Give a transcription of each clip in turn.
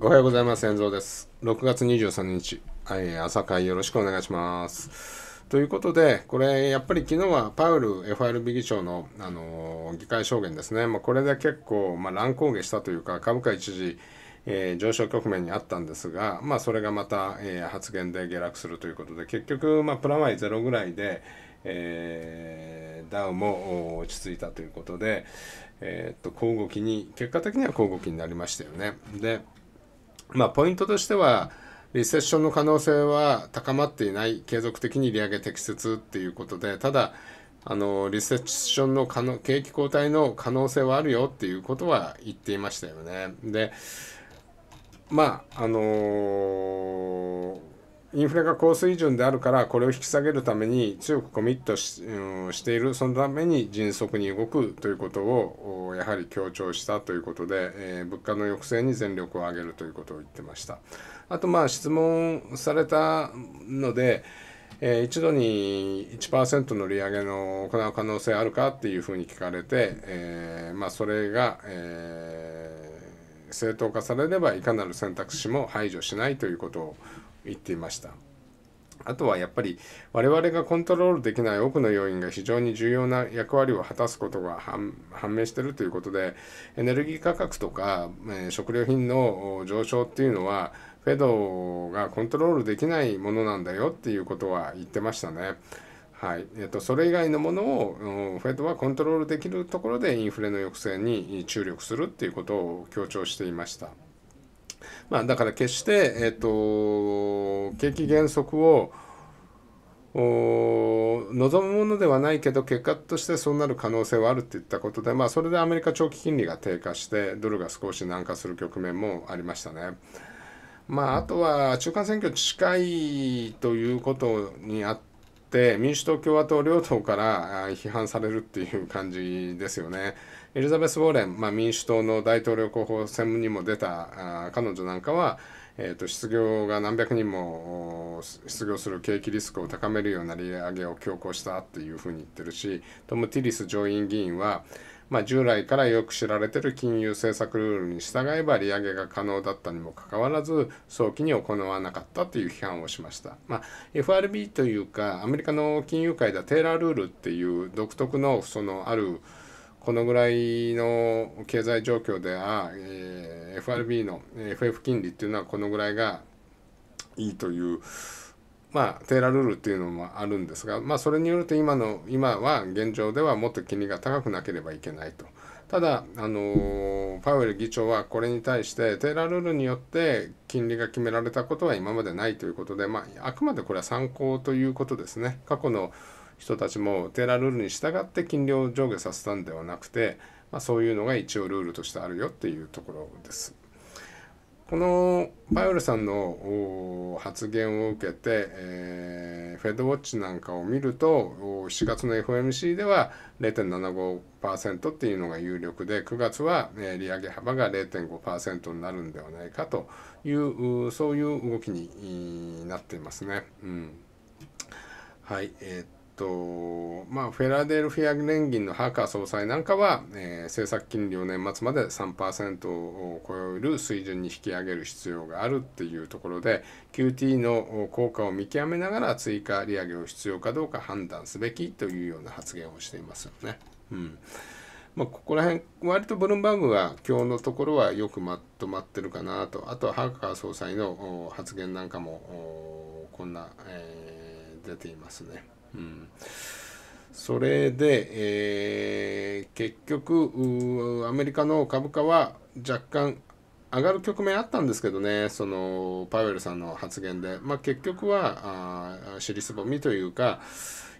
おはようございます。遠蔵です。6月23日、はい、朝会よろしくお願いします。ということで、これ、やっぱり昨日はパウル FRB 議長の、あの議会証言ですね、まあ、これで結構、まあ、乱高下したというか、株価一時、えー、上昇局面にあったんですが、まあ、それがまた、えー、発言で下落するということで、結局、まあ、プラマイゼロぐらいで、えー、ダウも落ち着いたということで、えー、っと小動きに結果的には小動きになりましたよね。でまあ、ポイントとしては、リセッションの可能性は高まっていない、継続的に利上げ適切っていうことで、ただ、あのリセッションの可能景気後退の可能性はあるよっていうことは言っていましたよね。で、まあ、あのーインフレが高水準であるからこれを引き下げるために強くコミットし,、うん、しているそのために迅速に動くということをやはり強調したということで、えー、物価の抑制に全力を挙げるということを言ってましたあとまあ質問されたので、えー、一度に1%の利上げの行う可能性あるかっていうふうに聞かれて、えー、まあ、それが、え正当化されればいかなる選択肢も排除しないということを言っていました。あとはやっぱり我々がコントロールできない多くの要因が非常に重要な役割を果たすことが判明しているということでエネルギー価格とか、え食料品の上昇っていうのはフェドがコントロールできないものなんだよっていうことは言ってましたね。はいえっと、とそれ以外のものをフェドはコントロールできるところでインフレの抑制に注力するっていうことを強調していました。まあ、だから決して、えっ、ー、と、景気減速を望むものではないけど結果としてそうなる可能性はあるっていったことで、まあ、それでアメリカ長期金利が低下してドルが少し軟化する局面もありましたね。まあ、あとは中間選挙近いということにあっって民主党、共和党両党から批判されるっていう感じですよね。エリザベス・ウォーレン、まあ、民主党の大統領候補選にも出た彼女なんかは、えーと、失業が何百人も失業する景気リスクを高めるような利上げを強行したっていうふうに言ってるしトム・ティリス上院議員は、まあ、従来からよく知られてる金融政策ルールに従えば利上げが可能だったにもかかわらず早期に行わなかったという批判をしました、まあ、FRB というかアメリカの金融界ではテーラールールっていう独特のそのあるこのぐらいの経済状況では、えー、FRB の FF 金利っていうのはこのぐらいがいいという、まあ、テーラルールっていうのもあるんですが、まあ、それによると今の今は現状ではもっと金利が高くなければいけないと。ただ、あのパウエル議長はこれに対してテーラルールによって金利が決められたことは今までないということで、まあ、あくまでこれは参考ということですね。過去の人たちもテラルールに従って金利を上下させたんではなくて、まあ、そういうのが一応ルールとしてあるよっていうところです。このパウオルさんの発言を受けて、えー、フェドウォッチなんかを見ると7月の f m c では0.75%っていうのが有力で9月は、えー、利上げ幅が0.5%になるんではないかというそういう動きになっていますね。うん、はい、えーとまあ、フェラデルフィア連銀のハーカー総裁なんかは、えー、政策金利を年末まで3%を超える水準に引き上げる必要があるっていうところで QT の効果を見極めながら追加利上げを必要かどうか判断すべきというような発言をしていますよね。うんまあ、ここら辺、割とブルンバーグは今日のところはよくまとまってるかなと、あとはハーカー総裁の発言なんかもこんな、えー、出ていますね。うん、それで、えー、結局アメリカの株価は若干上がる局面あったんですけどね、そのパウエルさんの発言で、まあ、結局は尻すぼみというか、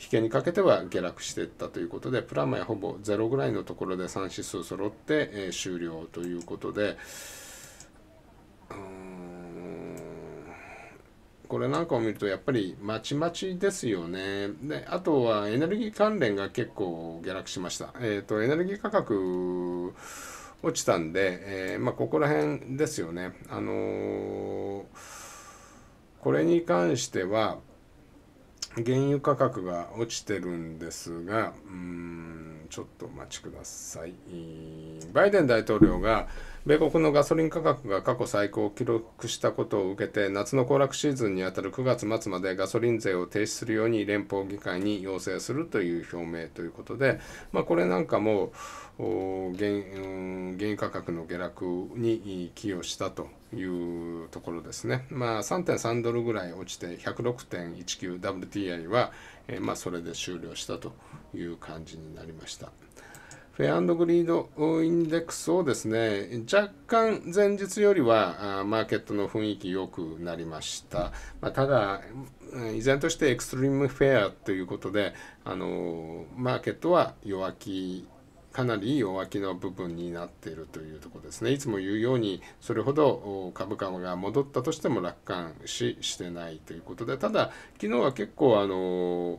引けにかけては下落していったということで、プラマイほぼゼロぐらいのところで3指数揃って、えー、終了ということで、うんこれなんかを見るとやっぱりまちまちですよね。であとはエネルギー関連が結構下落しました。えっ、ー、とエネルギー価格落ちたんで、えー、まあ、ここら辺ですよね。あのー、これに関しては原油価格が落ちてるんですが、うーんちょっとお待ちください。バイデン大統領が米国のガソリン価格が過去最高を記録したことを受けて夏の行楽シーズンにあたる9月末までガソリン税を停止するように連邦議会に要請するという表明ということで、まあ、これなんかも原油価格の下落に寄与したというところですね。まあ、3.3ドルぐらい落ちて106.19 WTI はえまあ、それで終了したという感じになりました。フェアグリードインデックスをですね、若干前日よりはマーケットの雰囲気良くなりました。まあ、ただ、依然としてエクストリームフェアということで、あのマーケットは弱気かなりいい弱気の部分になっているというところですねいつも言うようにそれほど株価が戻ったとしても楽観視してないということでただ昨日は結構あのー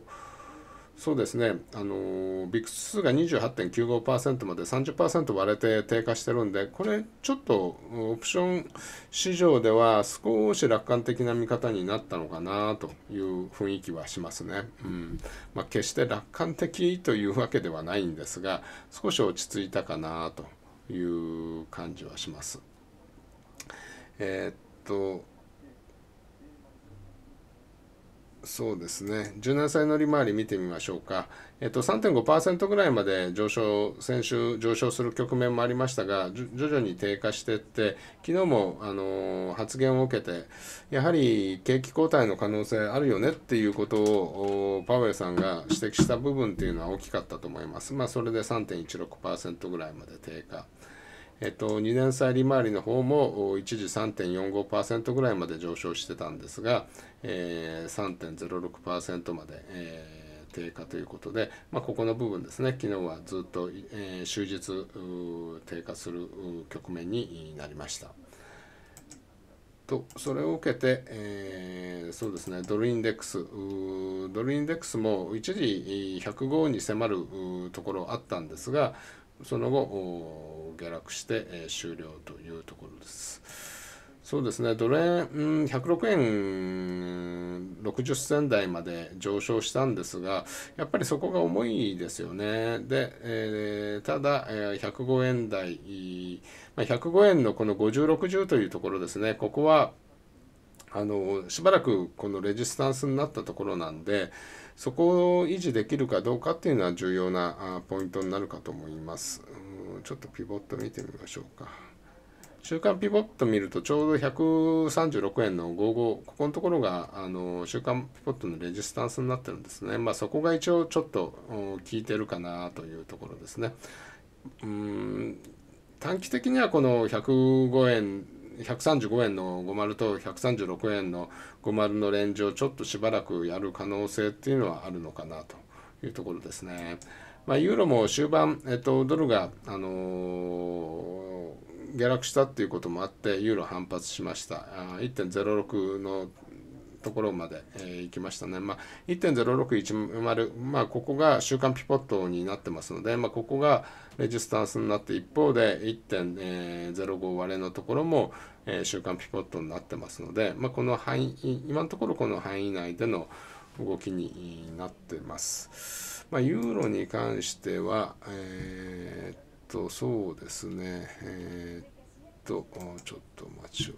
そうですね、あのビックス指数が28.95%まで30%割れて低下してるんで、これ、ちょっとオプション市場では少し楽観的な見方になったのかなという雰囲気はしますね。うんまあ、決して楽観的というわけではないんですが、少し落ち着いたかなという感じはします。えー、っとそうですね、17歳乗り回り見てみましょうか、えっと、3.5%ぐらいまで上昇、先週上昇する局面もありましたが、徐々に低下していって、昨日もあの発言を受けて、やはり景気後退の可能性あるよねっていうことをパウエルさんが指摘した部分っていうのは大きかったと思います。まあ、それで3.16%ぐらいまで低下。えっと、2年債利回りの方も一時3.45%ぐらいまで上昇してたんですが、えー、3.06%まで、えー、低下ということで、まあ、ここの部分ですね、昨日はずっと、えー、終日低下する局面になりました。とそれを受けて、えー、そうですねドルインデックスドルインデックスも一時105に迫るところあったんですがその後下落して、えー、終了というところです。そうですねドル円、うん、106円60銭台まで上昇したんですがやっぱりそこが重いですよねで、えー、ただ、えー、105円台、まあ、105円のこの5060というところですねここはあのしばらくこのレジスタンスになったところなんでそこを維持できるかどうかっていうのは重要なポイントになるかと思います。ちょっとピボット見てみましょうか。週間ピボット見るとちょうど136円の55ここのところがあの週間ピボットのレジスタンスになってるんですね。まあ、そこが一応ちょっと効いてるかなというところですね。うん短期的にはこの105円135円の50と136円の50のレンジをちょっとしばらくやる可能性っていうのはあるのかなというところですね。まあ、ユーロも終盤、えっと、ドルが、あのー、下落したっていうこともあってユーロ反発しました1.06のところまで、えー、行きましたね。まあ、1.0610、まあ、ここが週間ピポットになってますので、まあ、ここがレジスタンスになって、一方で1.05割れのところも、えー、週間ピポットになってますので、まあ、この範囲、今のところこの範囲内での動きになってます。まあ、ユーロに関しては、えー、っと、そうですね、えー、っと、ちょっとお待ちを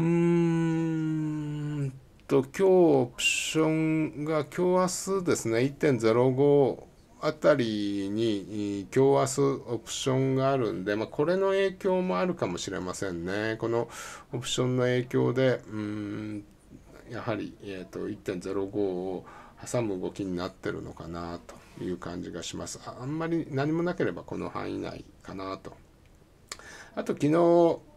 うーんと、今日オプションが、今日明日ですね、1.05あたりに、今日明日オプションがあるんで、まあ、これの影響もあるかもしれませんね。このオプションの影響で、うん、やはり、えーと、1.05を挟む動きになってるのかなという感じがします。あんまり何もなければこの範囲内かなと。あと昨日、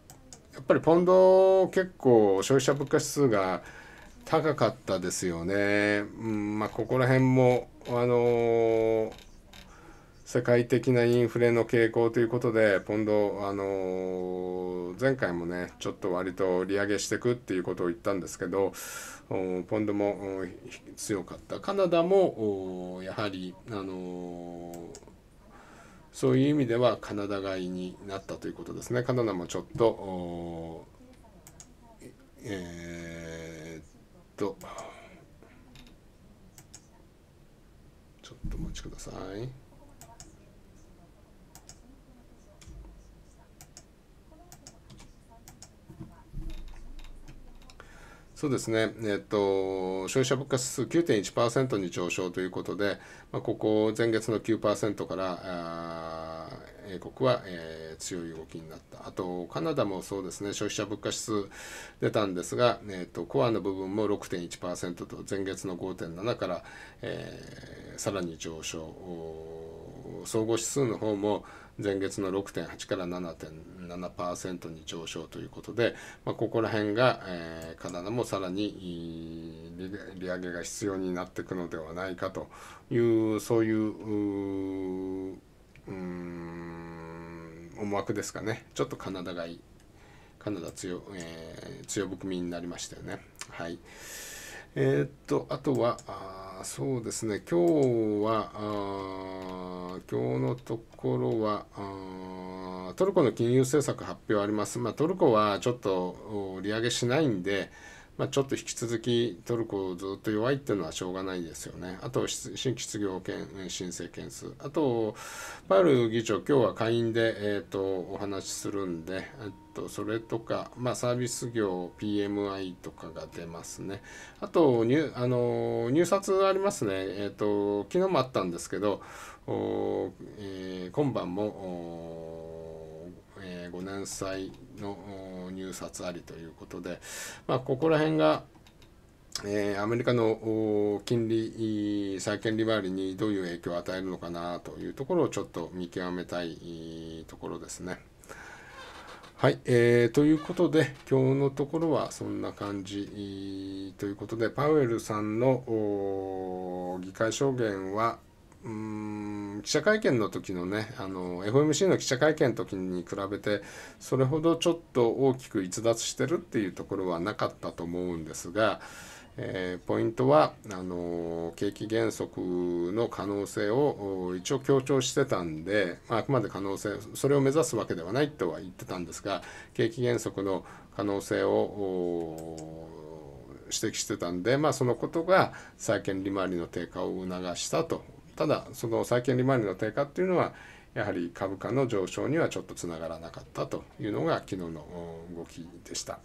やっぱりポンド結構消費者物価指数が高かったですよね。うんまあ、ここら辺もあのー、世界的なインフレの傾向ということでポンド、あのー、前回もねちょっと割と利上げしていくっていうことを言ったんですけどポンドも強かったカナダもやはり、あのーそういう意味ではカナダ買いになったということですね。カナダもちょっと、えー、っと、ちょっとお待ちください。そうですね、えっと、消費者物価指数9.1%に上昇ということで、まあ、ここ、前月の9%から英国は、えー、強い動きになった、あとカナダもそうですね、消費者物価指数出たんですが、えっと、コアの部分も6.1%と、前月の5.7から、えー、さらに上昇、総合指数の方も前月の6.8から7.7%に上昇ということで、まあ、ここら辺が、えー、カナダもさらに利上げが必要になっていくのではないかというそういう思惑ですかねちょっとカナダがいいカナダ強えー、強含みになりましたよね。はいえー、っと、あとは、あそうですね、今日は、あ今日のところはあ、トルコの金融政策発表あります。まあ、トルコはちょっと利上げしないんで、まあ、ちょっと引き続きトルコずっと弱いっていうのはしょうがないですよね。あと新規失業件申請件数。あと、パール議長、今日は会員で、えーと、お話しするんで、えっと、それとか、まあ、サービス業 PMI とかが出ますね。あと入あの入札ありますね、えーと。昨日もあったんですけど、おえー、今晩もえー、5年債の入札ありということで、まあ、ここら辺が、えー、アメリカの金利、債券利回りにどういう影響を与えるのかなというところをちょっと見極めたいところですね。はい、えー、ということで、今日のところはそんな感じということで、パウエルさんの議会証言は、うん記者会見の時のねあの f m c の記者会見の時に比べてそれほどちょっと大きく逸脱してるっていうところはなかったと思うんですが、えー、ポイントはあの景気減速の可能性を一応強調してたんで、まあ、あくまで可能性それを目指すわけではないとは言ってたんですが景気減速の可能性を指摘してたんで、まあ、そのことが債券利回りの低下を促したとただその債券利回りの低下っていうのはやはり株価の上昇にはちょっとつながらなかったというのが昨日の動きでした。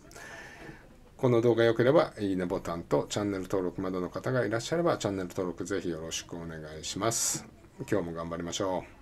この動画良ければいいねボタンとチャンネル登録までの方がいらっしゃればチャンネル登録ぜひよろしくお願いします。今日も頑張りましょう。